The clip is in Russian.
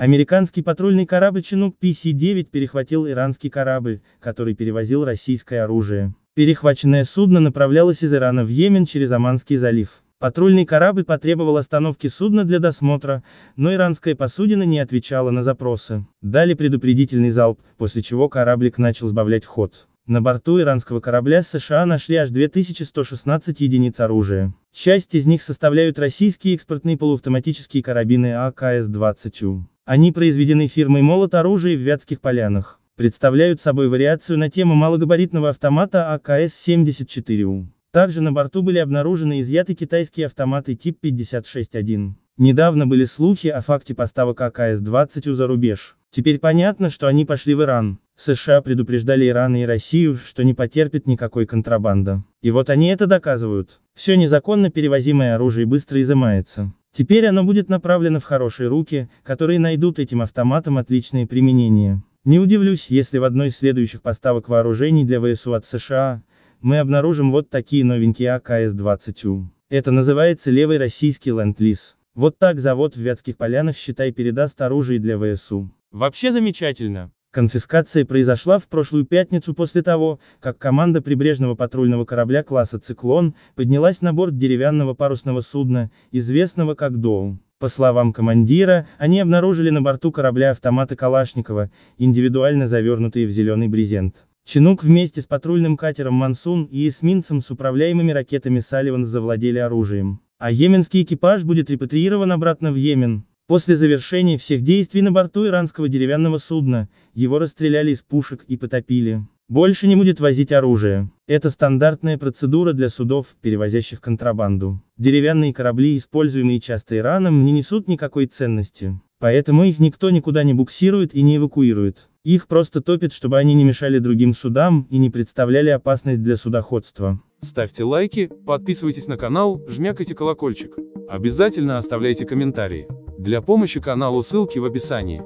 Американский патрульный корабль «Чинук» PC-9 перехватил иранский корабль, который перевозил российское оружие. Перехваченное судно направлялось из Ирана в Йемен через Оманский залив. Патрульный корабль потребовал остановки судна для досмотра, но иранская посудина не отвечала на запросы. Дали предупредительный залп, после чего кораблик начал сбавлять ход. На борту иранского корабля с США нашли аж 2116 единиц оружия. Часть из них составляют российские экспортные полуавтоматические карабины АКС-20У. Они произведены фирмой «Молот оружия» в Вятских Полянах. Представляют собой вариацию на тему малогабаритного автомата АКС-74У. Также на борту были обнаружены изъяты китайские автоматы тип 56-1. Недавно были слухи о факте поставок АКС-20 за рубеж. Теперь понятно, что они пошли в Иран. США предупреждали Иран и Россию, что не потерпит никакой контрабанды. И вот они это доказывают. Все незаконно перевозимое оружие быстро изымается. Теперь оно будет направлено в хорошие руки, которые найдут этим автоматам отличное применение. Не удивлюсь, если в одной из следующих поставок вооружений для ВСУ от США, мы обнаружим вот такие новенькие АКС-20У. Это называется левый российский ленд-лиз. Вот так завод в Вятских Полянах, считай, передаст оружие для ВСУ. Вообще замечательно. Конфискация произошла в прошлую пятницу после того, как команда прибрежного патрульного корабля класса «Циклон» поднялась на борт деревянного парусного судна, известного как «Доу». По словам командира, они обнаружили на борту корабля автоматы Калашникова, индивидуально завернутые в зеленый брезент. «Чинук» вместе с патрульным катером «Мансун» и эсминцем с управляемыми ракетами «Салливан» завладели оружием. А йеменский экипаж будет репатриирован обратно в Йемен. После завершения всех действий на борту иранского деревянного судна, его расстреляли из пушек и потопили. Больше не будет возить оружие. Это стандартная процедура для судов, перевозящих контрабанду. Деревянные корабли, используемые часто Ираном, не несут никакой ценности. Поэтому их никто никуда не буксирует и не эвакуирует. Их просто топят, чтобы они не мешали другим судам и не представляли опасность для судоходства. Ставьте лайки, подписывайтесь на канал, жмякайте колокольчик. Обязательно оставляйте комментарии. Для помощи каналу ссылки в описании.